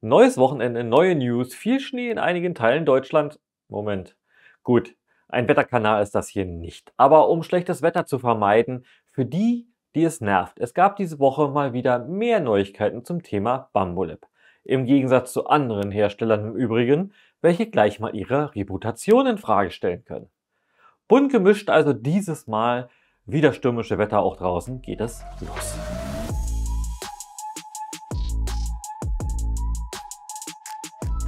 Neues Wochenende, neue News, viel Schnee in einigen Teilen Deutschlands. Moment. Gut, ein Wetterkanal ist das hier nicht. Aber um schlechtes Wetter zu vermeiden, für die, die es nervt, es gab diese Woche mal wieder mehr Neuigkeiten zum Thema Bambolip. Im Gegensatz zu anderen Herstellern im Übrigen, welche gleich mal ihre Reputation in Frage stellen können. Bunt gemischt also dieses Mal, wieder stürmische Wetter auch draußen, geht es los.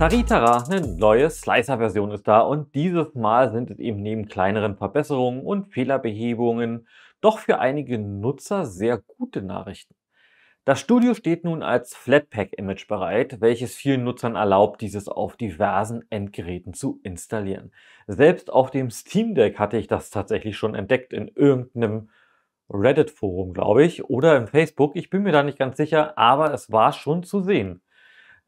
Taritara, eine neue Slicer-Version ist da und dieses Mal sind es eben neben kleineren Verbesserungen und Fehlerbehebungen doch für einige Nutzer sehr gute Nachrichten. Das Studio steht nun als Flatpak-Image bereit, welches vielen Nutzern erlaubt, dieses auf diversen Endgeräten zu installieren. Selbst auf dem Steam Deck hatte ich das tatsächlich schon entdeckt in irgendeinem Reddit-Forum, glaube ich, oder im Facebook. Ich bin mir da nicht ganz sicher, aber es war schon zu sehen.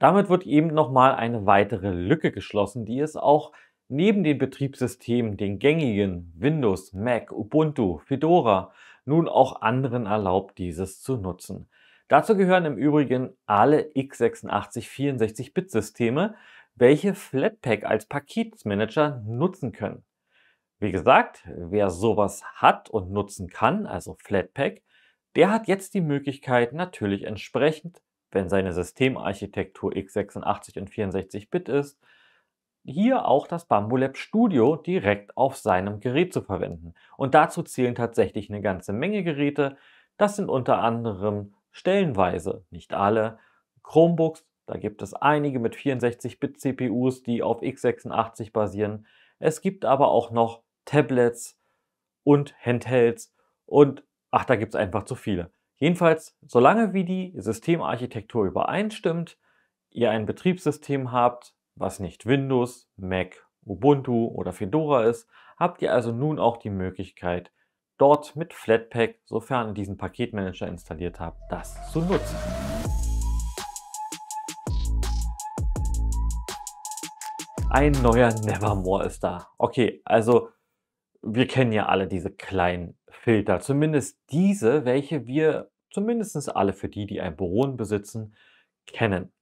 Damit wird eben nochmal eine weitere Lücke geschlossen, die es auch neben den Betriebssystemen, den gängigen Windows, Mac, Ubuntu, Fedora, nun auch anderen erlaubt, dieses zu nutzen. Dazu gehören im Übrigen alle x86 64-Bit-Systeme, welche Flatpak als Paketsmanager nutzen können. Wie gesagt, wer sowas hat und nutzen kann, also Flatpak, der hat jetzt die Möglichkeit, natürlich entsprechend wenn seine Systemarchitektur x86 und 64-Bit ist, hier auch das Bambolab Studio direkt auf seinem Gerät zu verwenden. Und dazu zählen tatsächlich eine ganze Menge Geräte. Das sind unter anderem stellenweise, nicht alle, Chromebooks, da gibt es einige mit 64-Bit-CPUs, die auf x86 basieren. Es gibt aber auch noch Tablets und Handhelds und ach, da gibt es einfach zu viele. Jedenfalls, solange wie die Systemarchitektur übereinstimmt, ihr ein Betriebssystem habt, was nicht Windows, Mac, Ubuntu oder Fedora ist, habt ihr also nun auch die Möglichkeit, dort mit Flatpak, sofern ihr diesen Paketmanager installiert habt, das zu nutzen. Ein neuer Nevermore ist da. Okay, also wir kennen ja alle diese kleinen Filter, zumindest diese, welche wir zumindest alle für die, die ein Boron besitzen, kennen.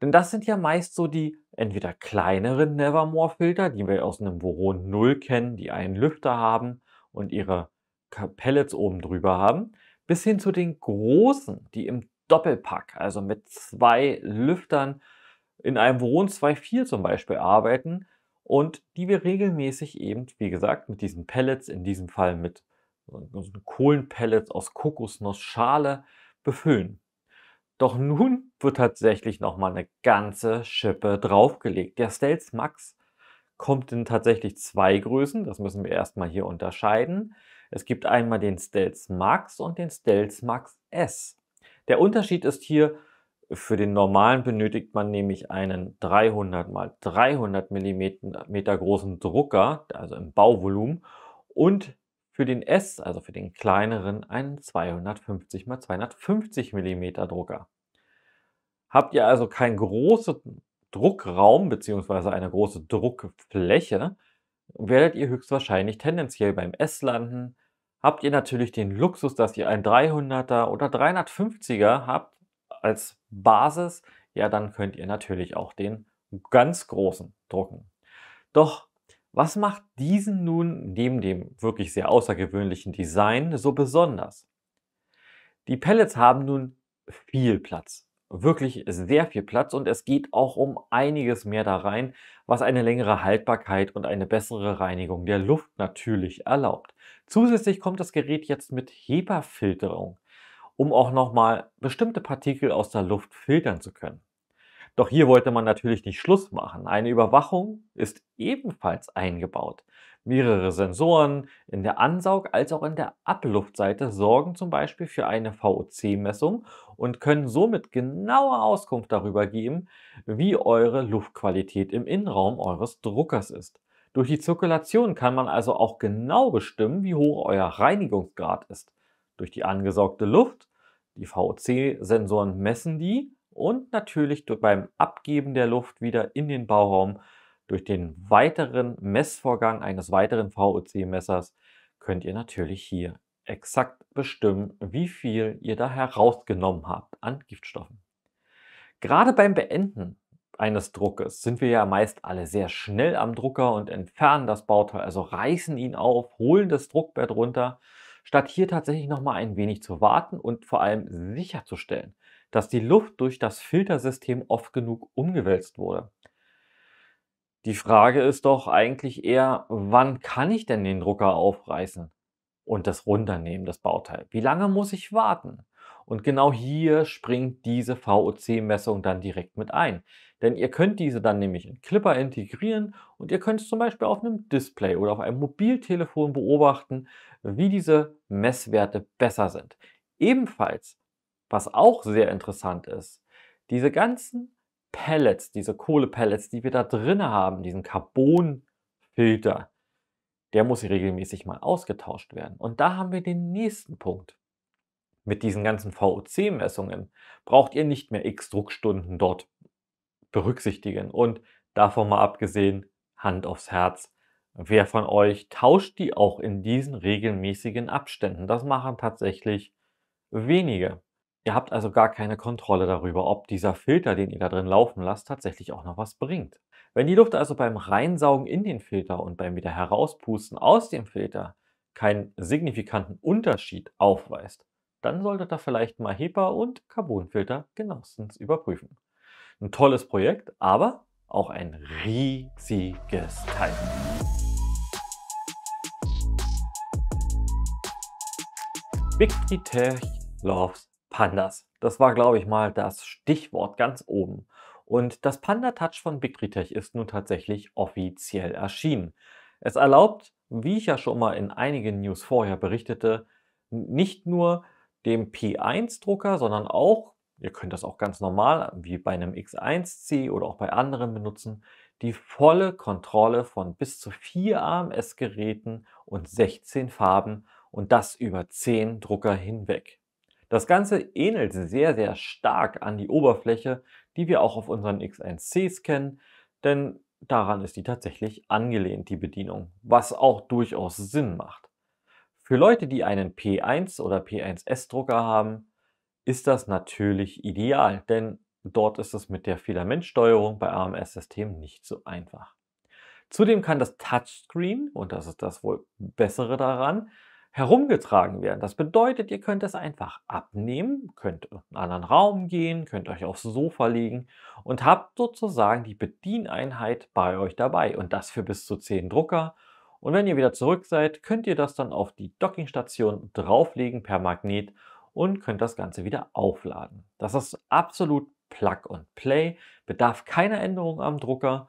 Denn das sind ja meist so die entweder kleineren Nevermore-Filter, die wir aus einem Boron 0 kennen, die einen Lüfter haben und ihre Pellets oben drüber haben, bis hin zu den großen, die im Doppelpack, also mit zwei Lüftern in einem Boron 2.4 zum Beispiel arbeiten und die wir regelmäßig eben, wie gesagt, mit diesen Pellets, in diesem Fall mit also Kohlenpellets aus Kokosnussschale befüllen. Doch nun wird tatsächlich nochmal eine ganze Schippe draufgelegt. Der Stealth Max kommt in tatsächlich zwei Größen. Das müssen wir erstmal hier unterscheiden. Es gibt einmal den Stealth Max und den Stealth Max S. Der Unterschied ist hier, für den normalen benötigt man nämlich einen 300 x 300 mm großen Drucker, also im Bauvolumen, und für den S, also für den kleineren, einen 250 x 250 mm Drucker. Habt ihr also keinen großen Druckraum bzw. eine große Druckfläche, werdet ihr höchstwahrscheinlich tendenziell beim S landen. Habt ihr natürlich den Luxus, dass ihr einen 300er oder 350er habt als Basis, ja dann könnt ihr natürlich auch den ganz großen drucken. Doch was macht diesen nun neben dem wirklich sehr außergewöhnlichen Design so besonders? Die Pellets haben nun viel Platz, wirklich sehr viel Platz und es geht auch um einiges mehr da rein, was eine längere Haltbarkeit und eine bessere Reinigung der Luft natürlich erlaubt. Zusätzlich kommt das Gerät jetzt mit HEPA-Filterung, um auch nochmal bestimmte Partikel aus der Luft filtern zu können. Doch hier wollte man natürlich nicht Schluss machen. Eine Überwachung ist ebenfalls eingebaut. Mehrere Sensoren in der Ansaug- als auch in der Abluftseite sorgen zum Beispiel für eine VOC-Messung und können somit genaue Auskunft darüber geben, wie eure Luftqualität im Innenraum eures Druckers ist. Durch die Zirkulation kann man also auch genau bestimmen, wie hoch euer Reinigungsgrad ist. Durch die angesaugte Luft, die VOC-Sensoren messen die und natürlich beim Abgeben der Luft wieder in den Bauraum durch den weiteren Messvorgang eines weiteren VOC-Messers könnt ihr natürlich hier exakt bestimmen, wie viel ihr da herausgenommen habt an Giftstoffen. Gerade beim Beenden eines Druckes sind wir ja meist alle sehr schnell am Drucker und entfernen das Bauteil, also reißen ihn auf, holen das Druckbett runter, statt hier tatsächlich nochmal ein wenig zu warten und vor allem sicherzustellen, dass die Luft durch das Filtersystem oft genug umgewälzt wurde. Die Frage ist doch eigentlich eher, wann kann ich denn den Drucker aufreißen und das runternehmen, das Bauteil? Wie lange muss ich warten? Und genau hier springt diese VOC-Messung dann direkt mit ein. Denn ihr könnt diese dann nämlich in Clipper integrieren und ihr könnt es zum Beispiel auf einem Display oder auf einem Mobiltelefon beobachten, wie diese Messwerte besser sind. Ebenfalls was auch sehr interessant ist, diese ganzen Pellets, diese Kohlepellets, die wir da drin haben, diesen Carbonfilter, der muss regelmäßig mal ausgetauscht werden. Und da haben wir den nächsten Punkt. Mit diesen ganzen VOC-Messungen braucht ihr nicht mehr x Druckstunden dort berücksichtigen. Und davon mal abgesehen, Hand aufs Herz. Wer von euch tauscht die auch in diesen regelmäßigen Abständen? Das machen tatsächlich wenige. Ihr habt also gar keine Kontrolle darüber, ob dieser Filter, den ihr da drin laufen lasst, tatsächlich auch noch was bringt. Wenn die Luft also beim Reinsaugen in den Filter und beim wieder herauspusten aus dem Filter keinen signifikanten Unterschied aufweist, dann solltet ihr vielleicht mal HEPA und Carbonfilter genauestens überprüfen. Ein tolles Projekt, aber auch ein riesiges Teil. Big Tech loves Pandas. Das war, glaube ich, mal das Stichwort ganz oben. Und das Panda Touch von Big ist nun tatsächlich offiziell erschienen. Es erlaubt, wie ich ja schon mal in einigen News vorher berichtete, nicht nur dem P1-Drucker, sondern auch, ihr könnt das auch ganz normal wie bei einem X1C oder auch bei anderen benutzen, die volle Kontrolle von bis zu vier AMS-Geräten und 16 Farben und das über 10 Drucker hinweg. Das Ganze ähnelt sehr, sehr stark an die Oberfläche, die wir auch auf unseren X1Cs kennen, denn daran ist die tatsächlich angelehnt, die Bedienung, was auch durchaus Sinn macht. Für Leute, die einen P1 oder P1S Drucker haben, ist das natürlich ideal, denn dort ist es mit der Filamentsteuerung bei AMS-Systemen nicht so einfach. Zudem kann das Touchscreen, und das ist das wohl bessere daran, herumgetragen werden. Das bedeutet, ihr könnt es einfach abnehmen, könnt in einen anderen Raum gehen, könnt euch aufs Sofa legen und habt sozusagen die Bedieneinheit bei euch dabei und das für bis zu 10 Drucker. Und wenn ihr wieder zurück seid, könnt ihr das dann auf die Dockingstation drauflegen per Magnet und könnt das Ganze wieder aufladen. Das ist absolut Plug and Play, bedarf keiner Änderung am Drucker.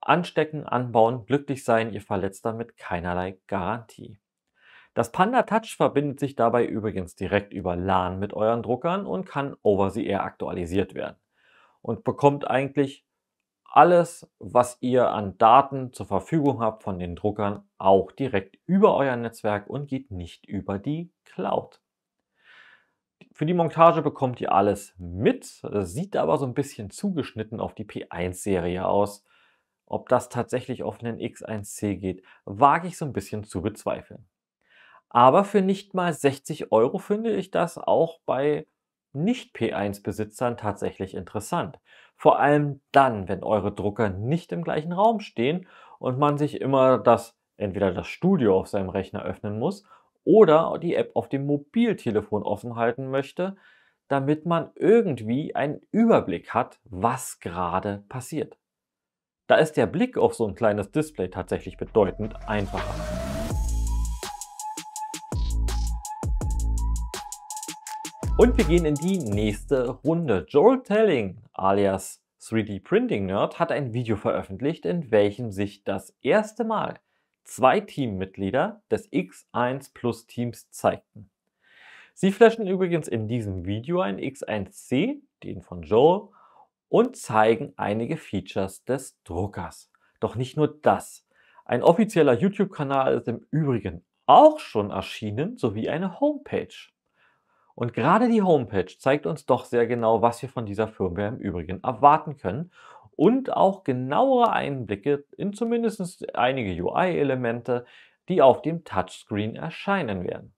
Anstecken, anbauen, glücklich sein, ihr verletzt damit keinerlei Garantie. Das Panda Touch verbindet sich dabei übrigens direkt über LAN mit euren Druckern und kann over the air aktualisiert werden und bekommt eigentlich alles, was ihr an Daten zur Verfügung habt von den Druckern, auch direkt über euer Netzwerk und geht nicht über die Cloud. Für die Montage bekommt ihr alles mit, das sieht aber so ein bisschen zugeschnitten auf die P1-Serie aus. Ob das tatsächlich auf einen X1C geht, wage ich so ein bisschen zu bezweifeln. Aber für nicht mal 60 Euro finde ich das auch bei Nicht-P1-Besitzern tatsächlich interessant. Vor allem dann, wenn eure Drucker nicht im gleichen Raum stehen und man sich immer das entweder das Studio auf seinem Rechner öffnen muss oder die App auf dem Mobiltelefon offen halten möchte, damit man irgendwie einen Überblick hat, was gerade passiert. Da ist der Blick auf so ein kleines Display tatsächlich bedeutend einfacher. Und wir gehen in die nächste Runde. Joel Telling alias 3D Printing Nerd hat ein Video veröffentlicht, in welchem sich das erste Mal zwei Teammitglieder des X1 Plus Teams zeigten. Sie flashen übrigens in diesem Video ein X1C, den von Joel, und zeigen einige Features des Druckers. Doch nicht nur das. Ein offizieller YouTube-Kanal ist im Übrigen auch schon erschienen, sowie eine Homepage. Und gerade die Homepage zeigt uns doch sehr genau, was wir von dieser Firmware im Übrigen erwarten können und auch genauere Einblicke in zumindest einige UI-Elemente, die auf dem Touchscreen erscheinen werden.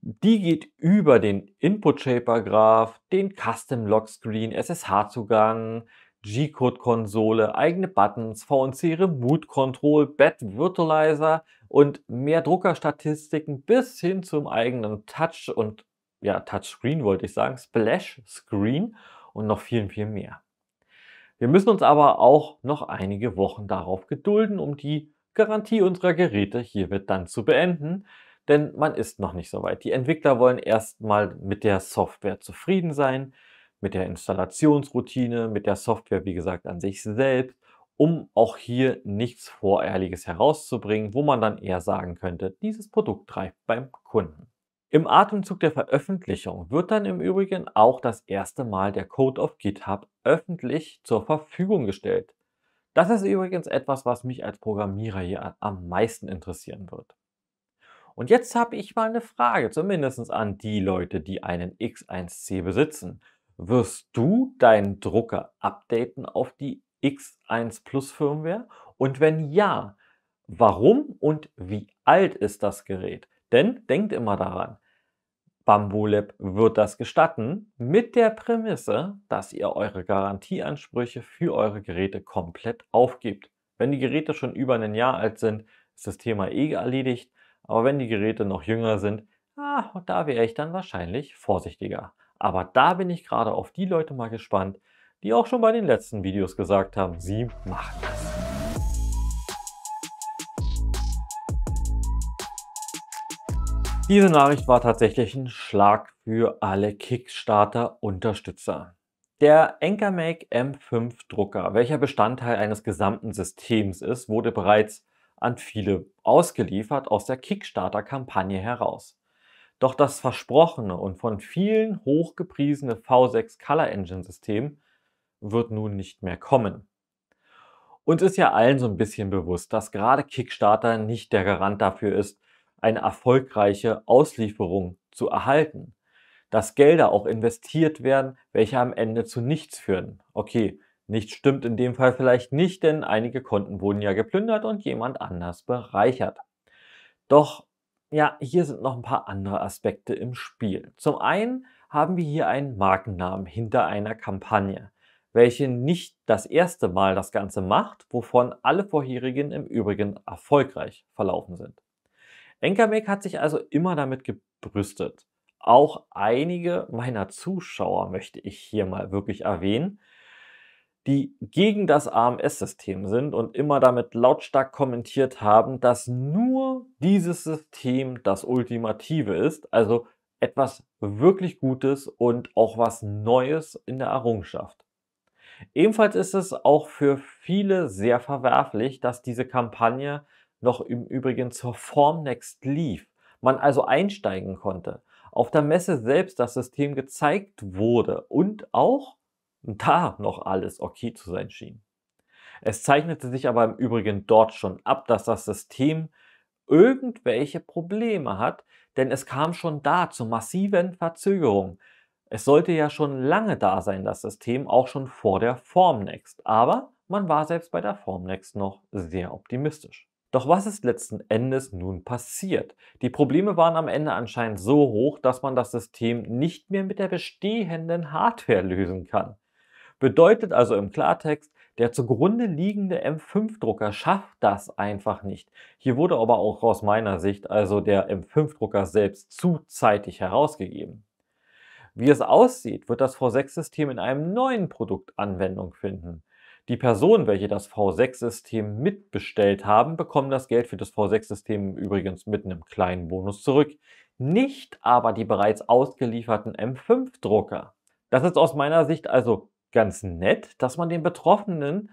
Die geht über den Input Shaper Graph, den Custom Lock Screen, SSH Zugang, G-Code-Konsole, eigene Buttons, VNC Remote Control, Bad Virtualizer und mehr Druckerstatistiken bis hin zum eigenen Touch und ja, Touchscreen wollte ich sagen, Splash Screen und noch viel, viel mehr. Wir müssen uns aber auch noch einige Wochen darauf gedulden, um die Garantie unserer Geräte hiermit dann zu beenden, denn man ist noch nicht so weit. Die Entwickler wollen erstmal mit der Software zufrieden sein, mit der Installationsroutine, mit der Software, wie gesagt, an sich selbst, um auch hier nichts Voreiliges herauszubringen, wo man dann eher sagen könnte, dieses Produkt reift beim Kunden. Im Atemzug der Veröffentlichung wird dann im Übrigen auch das erste Mal der Code auf GitHub öffentlich zur Verfügung gestellt. Das ist übrigens etwas, was mich als Programmierer hier am meisten interessieren wird. Und jetzt habe ich mal eine Frage, zumindest an die Leute, die einen X1C besitzen wirst du deinen Drucker updaten auf die X1 Plus Firmware? Und wenn ja, warum und wie alt ist das Gerät? Denn denkt immer daran, Bambulab wird das gestatten mit der Prämisse, dass ihr eure Garantieansprüche für eure Geräte komplett aufgibt. Wenn die Geräte schon über ein Jahr alt sind, ist das Thema eh erledigt. Aber wenn die Geräte noch jünger sind, ah, da wäre ich dann wahrscheinlich vorsichtiger. Aber da bin ich gerade auf die Leute mal gespannt, die auch schon bei den letzten Videos gesagt haben, sie machen das. Diese Nachricht war tatsächlich ein Schlag für alle Kickstarter-Unterstützer. Der Ankermake M5 Drucker, welcher Bestandteil eines gesamten Systems ist, wurde bereits an viele ausgeliefert aus der Kickstarter-Kampagne heraus. Doch das versprochene und von vielen hochgepriesene V6 Color Engine System wird nun nicht mehr kommen. Uns ist ja allen so ein bisschen bewusst, dass gerade Kickstarter nicht der Garant dafür ist, eine erfolgreiche Auslieferung zu erhalten. Dass Gelder auch investiert werden, welche am Ende zu nichts führen. Okay, nichts stimmt in dem Fall vielleicht nicht, denn einige Konten wurden ja geplündert und jemand anders bereichert. Doch ja, hier sind noch ein paar andere Aspekte im Spiel. Zum einen haben wir hier einen Markennamen hinter einer Kampagne, welche nicht das erste Mal das Ganze macht, wovon alle vorherigen im Übrigen erfolgreich verlaufen sind. Enkermek hat sich also immer damit gebrüstet. Auch einige meiner Zuschauer möchte ich hier mal wirklich erwähnen, die gegen das AMS-System sind und immer damit lautstark kommentiert haben, dass nur dieses System das Ultimative ist, also etwas wirklich Gutes und auch was Neues in der Errungenschaft. Ebenfalls ist es auch für viele sehr verwerflich, dass diese Kampagne noch im Übrigen zur Form Next lief, man also einsteigen konnte, auf der Messe selbst das System gezeigt wurde und auch da noch alles okay zu sein schien. Es zeichnete sich aber im Übrigen dort schon ab, dass das System irgendwelche Probleme hat, denn es kam schon da zu massiven Verzögerungen. Es sollte ja schon lange da sein, das System, auch schon vor der Formnext. Aber man war selbst bei der Formnext noch sehr optimistisch. Doch was ist letzten Endes nun passiert? Die Probleme waren am Ende anscheinend so hoch, dass man das System nicht mehr mit der bestehenden Hardware lösen kann. Bedeutet also im Klartext, der zugrunde liegende M5-Drucker schafft das einfach nicht. Hier wurde aber auch aus meiner Sicht also der M5-Drucker selbst zu zeitig herausgegeben. Wie es aussieht, wird das V6-System in einem neuen Produkt Anwendung finden. Die Personen, welche das V6-System mitbestellt haben, bekommen das Geld für das V6-System übrigens mit einem kleinen Bonus zurück, nicht aber die bereits ausgelieferten M5-Drucker. Das ist aus meiner Sicht also ganz nett, dass man den Betroffenen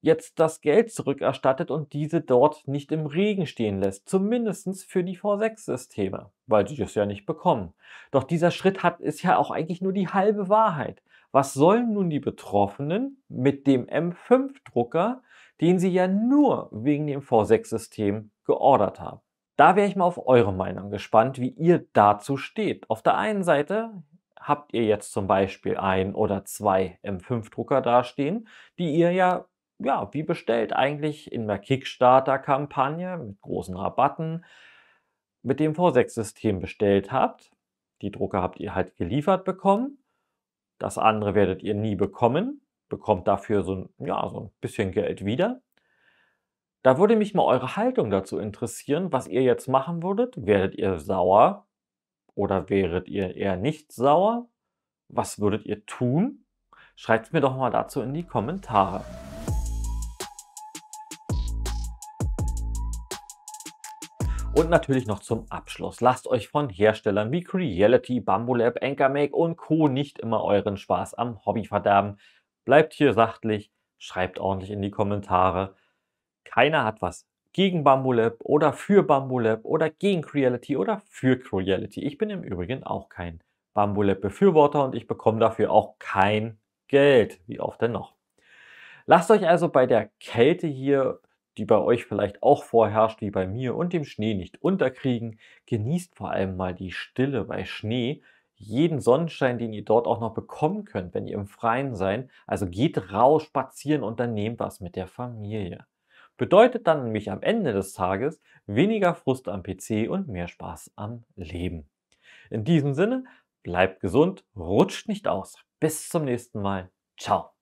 jetzt das Geld zurückerstattet und diese dort nicht im Regen stehen lässt, zumindest für die V6-Systeme, weil sie das ja nicht bekommen. Doch dieser Schritt hat, ist ja auch eigentlich nur die halbe Wahrheit. Was sollen nun die Betroffenen mit dem M5-Drucker, den sie ja nur wegen dem V6-System geordert haben? Da wäre ich mal auf eure Meinung gespannt, wie ihr dazu steht. Auf der einen Seite habt ihr jetzt zum Beispiel ein oder zwei M5-Drucker dastehen, die ihr ja, ja, wie bestellt, eigentlich in der Kickstarter-Kampagne mit großen Rabatten mit dem V6-System bestellt habt. Die Drucker habt ihr halt geliefert bekommen. Das andere werdet ihr nie bekommen, bekommt dafür so ein, ja, so ein bisschen Geld wieder. Da würde mich mal eure Haltung dazu interessieren, was ihr jetzt machen würdet. Werdet ihr sauer, oder wäret ihr eher nicht sauer? Was würdet ihr tun? Schreibt mir doch mal dazu in die Kommentare. Und natürlich noch zum Abschluss. Lasst euch von Herstellern wie Creality, Bambulab, Anchormake und Co. nicht immer euren Spaß am Hobby verderben. Bleibt hier sachlich, schreibt ordentlich in die Kommentare. Keiner hat was gegen Bambulab oder für Bambulab oder gegen Creality oder für Creality. Ich bin im Übrigen auch kein Bambulab-Befürworter und ich bekomme dafür auch kein Geld, wie oft denn noch. Lasst euch also bei der Kälte hier, die bei euch vielleicht auch vorherrscht wie bei mir und dem Schnee nicht unterkriegen. Genießt vor allem mal die Stille bei Schnee, jeden Sonnenschein, den ihr dort auch noch bekommen könnt, wenn ihr im Freien seid. Also geht raus spazieren und dann nehmt was mit der Familie. Bedeutet dann nämlich am Ende des Tages weniger Frust am PC und mehr Spaß am Leben. In diesem Sinne, bleibt gesund, rutscht nicht aus. Bis zum nächsten Mal. Ciao.